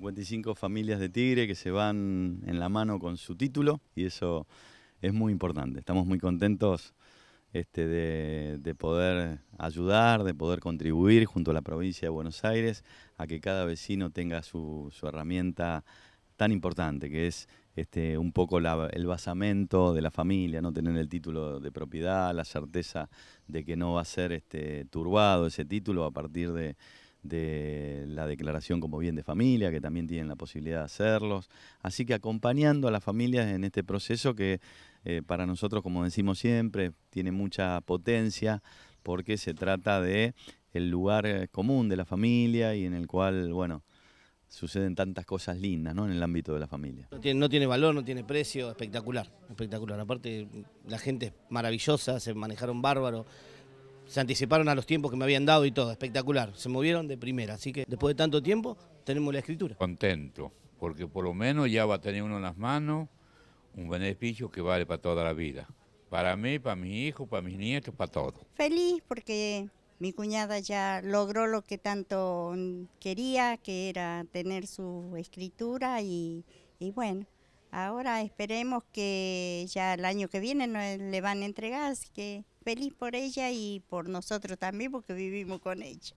55 familias de Tigre que se van en la mano con su título y eso es muy importante. Estamos muy contentos este, de, poder ayudar, de poder contribuir junto a la provincia de Buenos Aires a que cada vecino tenga su, herramienta tan importante, que es este, un poco el basamento de la familia, no tener el título de propiedad, la certeza de que no va a ser este, turbado ese título a partir de de la declaración como bien de familia, que también tienen la posibilidad de hacerlos. Así que acompañando a las familias en este proceso que eh, para nosotros, como decimos siempre, tiene mucha potencia porque se trata de el lugar eh, común de la familia y en el cual, bueno, suceden tantas cosas lindas ¿no? en el ámbito de la familia. No tiene, no tiene valor, no tiene precio, espectacular, espectacular. Aparte, la gente es maravillosa, se manejaron bárbaro se anticiparon a los tiempos que me habían dado y todo, espectacular. Se movieron de primera, así que después de tanto tiempo tenemos la escritura. Contento, porque por lo menos ya va a tener uno en las manos un beneficio que vale para toda la vida. Para mí, para mi hijo, para mis nietos, para todo. Feliz porque mi cuñada ya logró lo que tanto quería, que era tener su escritura y, y bueno, Ahora esperemos que ya el año que viene le van a entregar, así que feliz por ella y por nosotros también porque vivimos con ella.